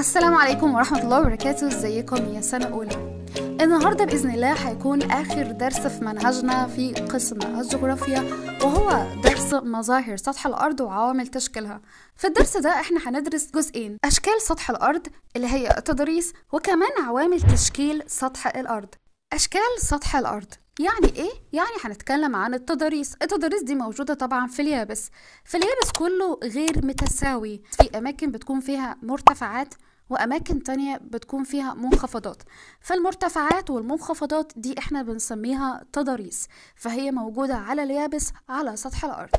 السلام عليكم ورحمة الله وبركاته ازيكم يا سنة أولى النهاردة بإذن الله هيكون آخر درس في منهجنا في قسم الجغرافيا وهو درس مظاهر سطح الأرض وعوامل تشكيلها في الدرس ده احنا هندرس جزئين أشكال سطح الأرض اللي هي التضاريس وكمان عوامل تشكيل سطح الأرض أشكال سطح الأرض يعني ايه؟ يعني هنتكلم عن التضاريس التضاريس دي موجودة طبعا في اليابس في اليابس كله غير متساوي في أماكن بتكون فيها مرتفعات وأماكن تانية بتكون فيها منخفضات فالمرتفعات والمنخفضات دي احنا بنسميها تضاريس فهي موجودة على اليابس على سطح الأرض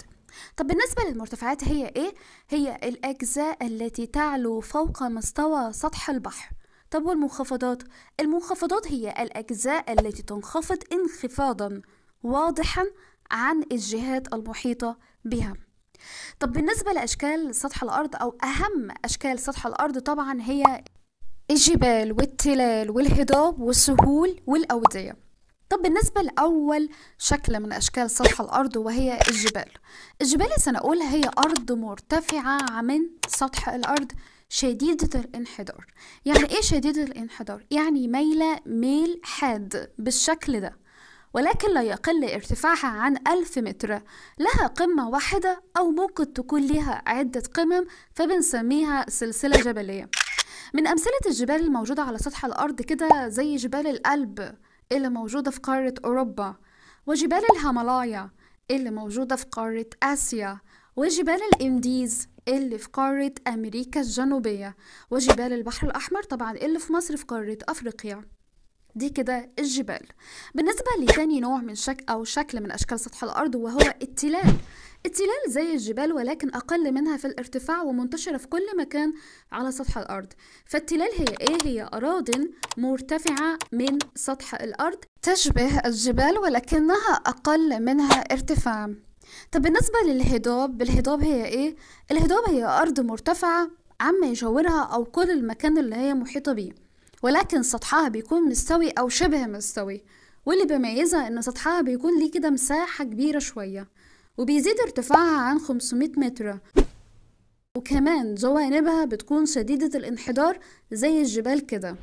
طب بالنسبة للمرتفعات هي ايه؟ هي الأجزاء التي تعلو فوق مستوى سطح البحر طب والمنخفضات؟ المنخفضات هي الأجزاء التي تنخفض انخفاضا واضحا عن الجهات المحيطة بها طب بالنسبة لأشكال سطح الأرض أو أهم أشكال سطح الأرض طبعا هي الجبال والتلال والهضاب والسهول والأودية طب بالنسبة لأول شكل من أشكال سطح الأرض وهي الجبال الجبال سنقول هي أرض مرتفعة عن سطح الأرض شديدة الانحدار يعني إيه شديدة الانحدار؟ يعني ميلة ميل حاد بالشكل ده ولكن لا يقل ارتفاعها عن ألف متر لها قمة واحدة أو ممكن تكون لها عدة قمم فبنسميها سلسلة جبلية من أمثلة الجبال الموجودة على سطح الأرض كده زي جبال الألب اللي موجودة في قارة أوروبا وجبال الهيمالايا اللي موجودة في قارة آسيا وجبال الإنديز اللي في قارة أمريكا الجنوبية وجبال البحر الأحمر طبعا اللي في مصر في قارة أفريقيا دي كده الجبال بالنسبة لثاني نوع من شك أو شكل من أشكال سطح الأرض وهو التلال التلال زي الجبال ولكن أقل منها في الارتفاع ومنتشرة في كل مكان على سطح الأرض فالتلال هي إيه؟ هي أراض مرتفعة من سطح الأرض تشبه الجبال ولكنها أقل منها ارتفاع طب بالنسبة للهضاب بالهضاب هي إيه؟ الهضاب هي أرض مرتفعة عما يجاورها أو كل المكان اللي هي محيطة بيه ولكن سطحها بيكون مستوي أو شبه مستوي واللي بيميزها إن سطحها بيكون ليه كده مساحة كبيرة شوية وبيزيد ارتفاعها عن 500 متر وكمان جوانبها بتكون شديدة الانحدار زي الجبال كده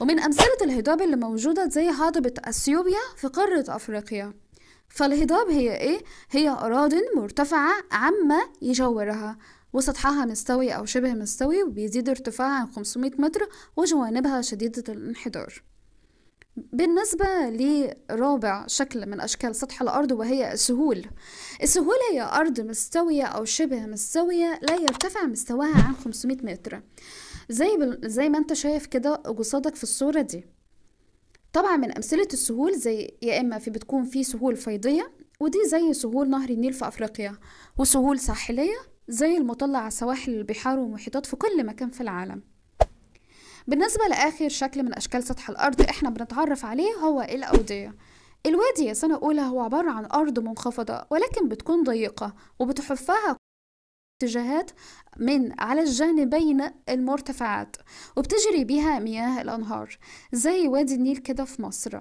ومن أمثلة الهضاب اللي موجودة زي هضبة أثيوبيا في قارة أفريقيا فالهضاب هي إيه؟ هي أراض مرتفعة عامة يجورها وسطحها مستوي أو شبه مستوي وبيزيد ارتفاعها عن 500 متر وجوانبها شديدة الانحدار بالنسبة لرابع شكل من أشكال سطح الأرض وهي السهول السهول هي أرض مستوية أو شبه مستوية لا يرتفع مستواها عن 500 متر زي, بال... زي ما انت شايف كده قصادك في الصورة دي طبعا من أمثلة السهول زي يا إما في بتكون في سهول فيضية ودي زي سهول نهر النيل في أفريقيا وسهول ساحلية زي المطلة على سواحل البحار والمحيطات في كل مكان في العالم بالنسبة لآخر شكل من أشكال سطح الأرض إحنا بنتعرف عليه هو الأودية الوادي يا سنة أولى هو عبارة عن أرض منخفضة ولكن بتكون ضيقة وبتحفها اتجاهات من على الجانبين المرتفعات وبتجري بها مياه الأنهار زي وادي النيل كده في مصر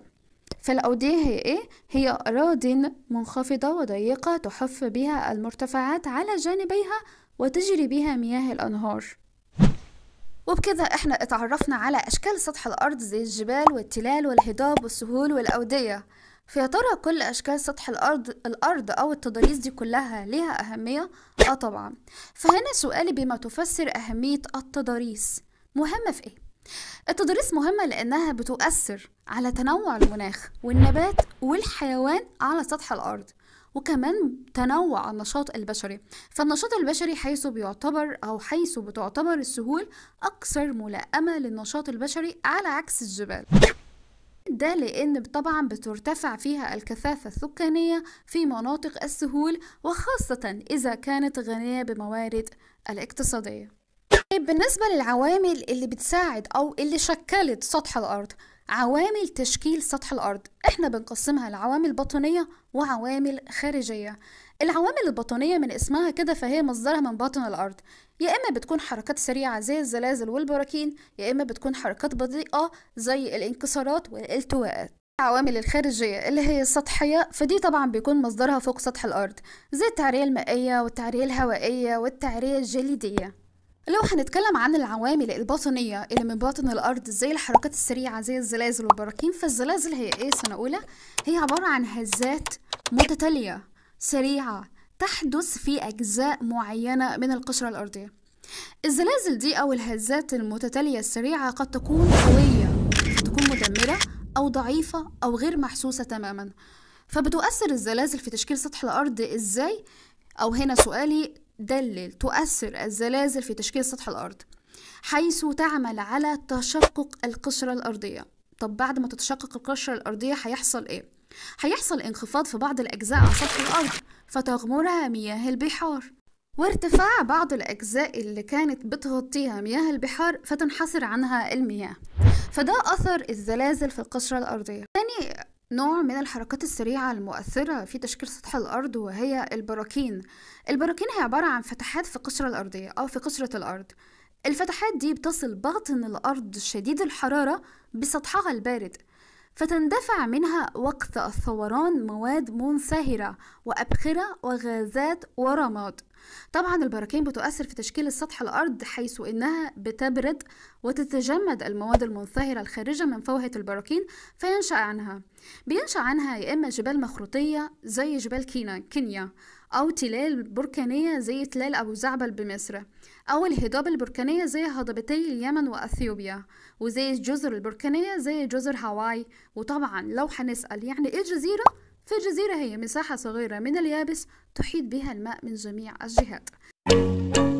فالأودية هي إيه؟ هي أراضٍ منخفضة وضيقة تحف بها المرتفعات على جانبيها وتجري بها مياه الأنهار وبكده احنا اتعرفنا على أشكال سطح الأرض زي الجبال والتلال والهضاب والسهول والأودية فيا ترى كل أشكال سطح الأرض الأرض أو التضاريس دي كلها ليها أهمية؟ آه طبعا فهنا سؤالي بما تفسر أهمية التضاريس مهمة في إيه؟ التضاريس مهمة لأنها بتؤثر على تنوع المناخ والنبات والحيوان على سطح الأرض وكمان تنوع النشاط البشري فالنشاط البشري حيث بيعتبر أو حيث بتعتبر السهول أكثر ملائمة للنشاط البشري على عكس الجبال ده لأن طبعا بترتفع فيها الكثافة السكانية في مناطق السهول وخاصة إذا كانت غنية بموارد الاقتصادية طيب بالنسبة للعوامل اللي بتساعد أو اللي شكلت سطح الأرض عوامل تشكيل سطح الأرض إحنا بنقسمها لعوامل باطنية وعوامل خارجية العوامل الباطنية من اسمها كده فهي مصدرها من باطن الأرض يا إما بتكون حركات سريعة زي الزلازل والبراكين يا إما بتكون حركات بطيئة زي الانكسارات والالتواءات العوامل الخارجية اللي هي السطحية فدي طبعا بيكون مصدرها فوق سطح الأرض زي التعرية المائية والتعرية الهوائية والتعرية الجليدية لو هنتكلم عن العوامل الباطنية اللي من باطن الأرض زي الحركات السريعة زي الزلازل والبراكين فالزلازل هي إيه سنة أولى؟ هي عبارة عن هزات متتالية سريعة تحدث في أجزاء معينة من القشرة الأرضية الزلازل دي أو الهزات المتتالية السريعة قد تكون قوية تكون مدمرة أو ضعيفة أو غير محسوسة تماما فبتؤثر الزلازل في تشكيل سطح الأرض إزاي؟ أو هنا سؤالي دلل تؤثر الزلازل في تشكيل سطح الأرض حيث تعمل على تشقق القشرة الأرضية طب بعد ما تتشقق القشرة الأرضية هيحصل إيه؟ هيحصل انخفاض في بعض الأجزاء على سطح الأرض فتغمرها مياه البحار وارتفاع بعض الأجزاء اللي كانت بتغطيها مياه البحار فتنحسر عنها المياه فده أثر الزلازل في القشرة الأرضية تاني نوع من الحركات السريعة المؤثرة في تشكيل سطح الأرض وهي البراكين البراكين هي عبارة عن فتحات في قشرة الأرضية أو في قشرة الأرض الفتحات دي بتصل باطن الأرض شديد الحرارة بسطحها البارد فتندفع منها وقت الثوران مواد منسهرة وأبخرة وغازات ورماد طبعا البراكين بتؤثر في تشكيل السطح الأرض حيث إنها بتبرد وتتجمد المواد المنسهرة الخارجة من فوهة البراكين فينشأ عنها بينشأ عنها يا إما جبال مخروطية زي جبال كينا كينيا أو تلال بركانية زي تلال أبو زعبل بمصر أو الهضاب البركانية زي هضبتي اليمن وأثيوبيا وزي الجزر البركانية زي جزر هاواي وطبعا لو هنسأل يعني إيه جزيرة فالجزيرة هي مساحة صغيرة من اليابس تحيط بها الماء من جميع الجهات